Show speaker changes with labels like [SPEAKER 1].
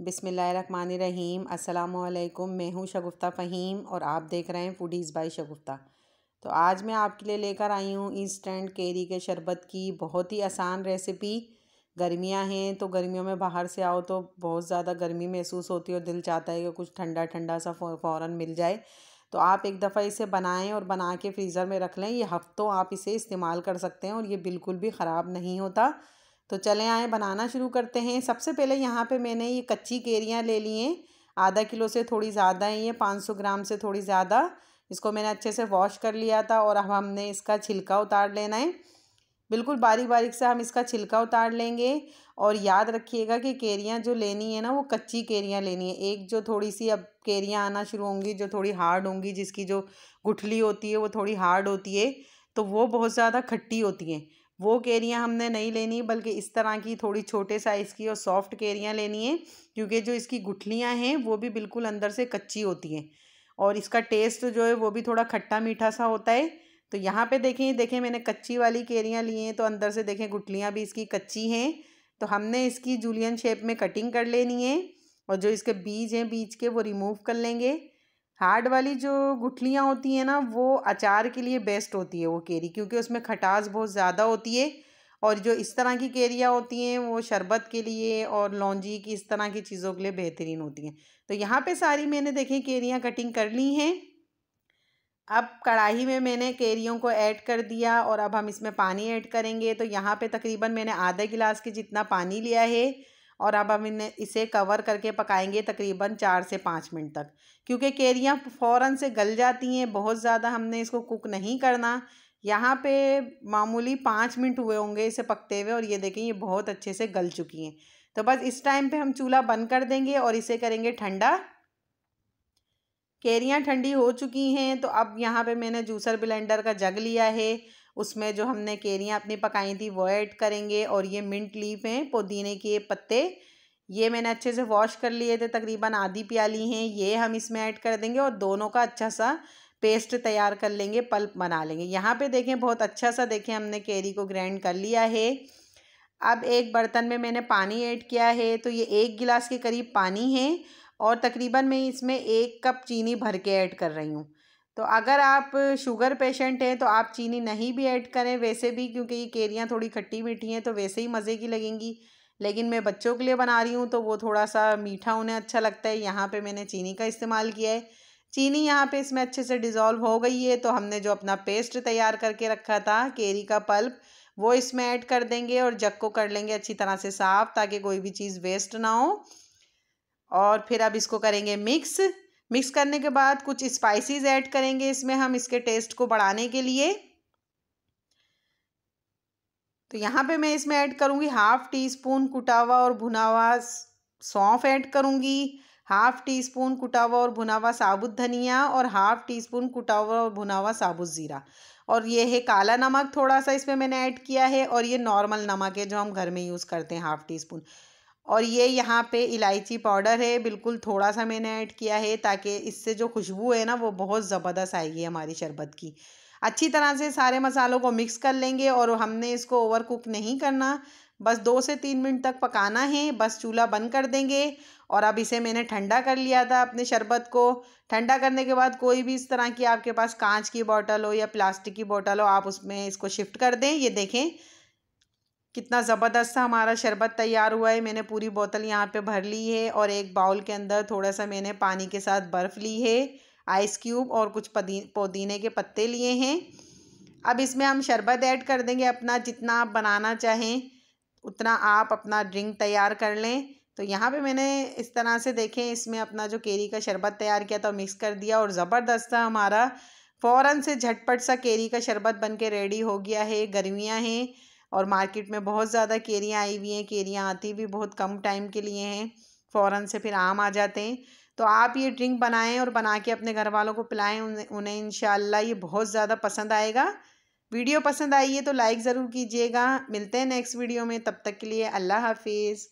[SPEAKER 1] बिसमीम् अल्लाम मैं हूँ शगुफ्ता फ़हीम और आप देख रहे हैं फूडीज़ बाई शगुफ्ता तो आज मैं आपके लिए लेकर आई हूँ इंस्टेंट केरी के शरबत की बहुत ही आसान रेसिपी गर्मियाँ हैं तो गर्मियों में बाहर से आओ तो बहुत ज़्यादा गर्मी महसूस होती है और दिल चाहता है कि कुछ ठंडा ठंडा सा फ़ौर मिल जाए तो आप एक दफ़ा इसे बनाएं और बना के फ्रीज़र में रख लें ये हफ़्तों आप इसे इस्तेमाल कर सकते हैं और ये बिल्कुल भी ख़राब नहीं होता तो चले आए बनाना शुरू करते हैं सबसे पहले यहाँ पे मैंने ये कच्ची केरियाँ ले ली हैं आधा किलो से थोड़ी ज़्यादा हैं ये पाँच सौ ग्राम से थोड़ी ज़्यादा इसको मैंने अच्छे से वॉश कर लिया था और अब हमने इसका छिलका उतार लेना है बिल्कुल बारीक बारीक से हम इसका छिलका उतार लेंगे और याद रखिएगा कि केरियाँ जो लेनी है ना वो कच्ची केरियाँ लेनी है एक जो थोड़ी सी अब केरियाँ आना शुरू होंगी जो थोड़ी हार्ड होंगी जिसकी जो गुठली होती है वो थोड़ी हार्ड होती है तो वो बहुत ज़्यादा खट्टी होती हैं वो केरियाँ हमने नहीं लेनी बल्कि इस तरह की थोड़ी छोटे साइज़ की और सॉफ्ट केरियाँ लेनी है क्योंकि जो इसकी गुठलियाँ हैं वो भी बिल्कुल अंदर से कच्ची होती हैं और इसका टेस्ट जो है वो भी थोड़ा खट्टा मीठा सा होता है तो यहाँ पे देखें देखें मैंने कच्ची वाली केरियाँ ली हैं तो अंदर से देखें गुठलियाँ भी इसकी कच्ची हैं तो हमने इसकी जूलियन शेप में कटिंग कर लेनी है और जो इसके बीज हैं बीज के वो रिमूव कर लेंगे हार्ड वाली जो गुठलियाँ होती हैं ना वो अचार के लिए बेस्ट होती है वो केरी क्योंकि उसमें खटास बहुत ज़्यादा होती है और जो इस तरह की केरियाँ होती हैं वो शरबत के लिए और लौंजी की इस तरह की चीज़ों के लिए बेहतरीन होती हैं तो यहाँ पे सारी मैंने देखें केरियाँ कटिंग कर ली हैं अब कढ़ाई में मैंने केरियों को ऐड कर दिया और अब हम इसमें पानी ऐड करेंगे तो यहाँ पे तकरीबन मैंने आधा गिलास के जितना पानी लिया है और अब हम इन्हें इसे कवर करके पकाएंगे तकरीबन चार से पाँच मिनट तक क्योंकि केरियाँ फ़ौरन से गल जाती हैं बहुत ज़्यादा हमने इसको कुक नहीं करना यहाँ पे मामूली पाँच मिनट हुए होंगे इसे पकते हुए और ये देखें ये बहुत अच्छे से गल चुकी हैं तो बस इस टाइम पे हम चूल्हा बंद कर देंगे और इसे करेंगे ठंडा केरियाँ ठंडी हो चुकी हैं तो अब यहाँ पे मैंने जूसर ब्लेंडर का जग लिया है उसमें जो हमने केरियाँ अपनी पकाई थी वो ऐड करेंगे और ये मिंट लीफ हैं पुदीने के पत्ते ये मैंने अच्छे से वॉश कर लिए थे तकरीबन आधी प्याली हैं ये हम इसमें ऐड कर देंगे और दोनों का अच्छा सा पेस्ट तैयार कर लेंगे पल्प बना लेंगे यहाँ पे देखें बहुत अच्छा सा देखें हमने केरी को ग्राइंड कर लिया है अब एक बर्तन में मैंने पानी ऐड किया है तो ये एक गिलास के करीब पानी है और तकरीबन मैं इसमें एक कप चीनी भर के ऐड कर रही हूँ तो अगर आप शुगर पेशेंट हैं तो आप चीनी नहीं भी ऐड करें वैसे भी क्योंकि ये केरियाँ थोड़ी खट्टी मीठी हैं तो वैसे ही मज़े की लगेंगी लेकिन मैं बच्चों के लिए बना रही हूँ तो वो थोड़ा सा मीठा उन्हें अच्छा लगता है यहाँ पे मैंने चीनी का इस्तेमाल किया है चीनी यहाँ पे इसमें अच्छे से डिज़ोल्व हो गई है तो हमने जो अपना पेस्ट तैयार करके रखा था केरी का पल्प वो इसमें ऐड कर देंगे और जग को कर लेंगे अच्छी तरह से साफ़ ताकि कोई भी चीज़ वेस्ट ना हो और फिर अब इसको करेंगे मिक्स मिक्स करने के बाद कुछ स्पाइसेस ऐड करेंगे इसमें हम इसके टेस्ट को बढ़ाने के लिए तो यहाँ पे मैं इसमें ऐड करूँगी हाफ टी स्पून कुटावा और भुना हुआ सौंफ ऐड करूँगी हाफ टी स्पून कुटावा और भुना हुआ साबुत धनिया और हाफ टी स्पून कुटावा और भुना हुआ साबुत ज़ीरा और ये है काला नमक थोड़ा सा इसमें मैंने ऐड किया है और ये नॉर्मल नमक है जो हम घर में यूज़ करते हैं हाफ टी स्पून और ये यहाँ पे इलायची पाउडर है बिल्कुल थोड़ा सा मैंने ऐड किया है ताकि इससे जो खुशबू है ना वो बहुत ज़बरदस्त आएगी हमारी शरबत की अच्छी तरह से सारे मसालों को मिक्स कर लेंगे और हमने इसको ओवर कुक नहीं करना बस दो से तीन मिनट तक पकाना है बस चूल्हा बंद कर देंगे और अब इसे मैंने ठंडा कर लिया था अपने शरबत को ठंडा करने के बाद कोई भी इस तरह की आपके पास कांच की बोतल हो या प्लास्टिक की बोतल हो आप उसमें इसको शिफ्ट कर दें ये देखें कितना ज़बरदस्त सा हमारा शरबत तैयार हुआ है मैंने पूरी बोतल यहाँ पे भर ली है और एक बाउल के अंदर थोड़ा सा मैंने पानी के साथ बर्फ़ ली है आइस क्यूब और कुछ पुदीने के पत्ते लिए हैं अब इसमें हम शरबत ऐड कर देंगे अपना जितना आप बनाना चाहें उतना आप अपना ड्रिंक तैयार कर लें तो यहाँ पे मैंने इस तरह से देखें इसमें अपना जो केरी का शरबत तैयार किया था मिक्स कर दिया और ज़बरदस्त हमारा फ़ौरन से झटपट सा केरी का शरबत बन के रेडी हो गया है गर्मियाँ हैं और मार्केट में बहुत ज़्यादा केरियाँ आई हुई हैं केरियाँ आती भी बहुत कम टाइम के लिए हैं फ़ौरन से फिर आम आ जाते हैं तो आप ये ड्रिंक बनाएं और बना के अपने घर वालों को पिलाएं उन्हें उन्हें इन ये बहुत ज़्यादा पसंद आएगा वीडियो पसंद आई है तो लाइक ज़रूर कीजिएगा मिलते हैं नेक्स्ट वीडियो में तब तक के लिए अल्लाह हाफिज़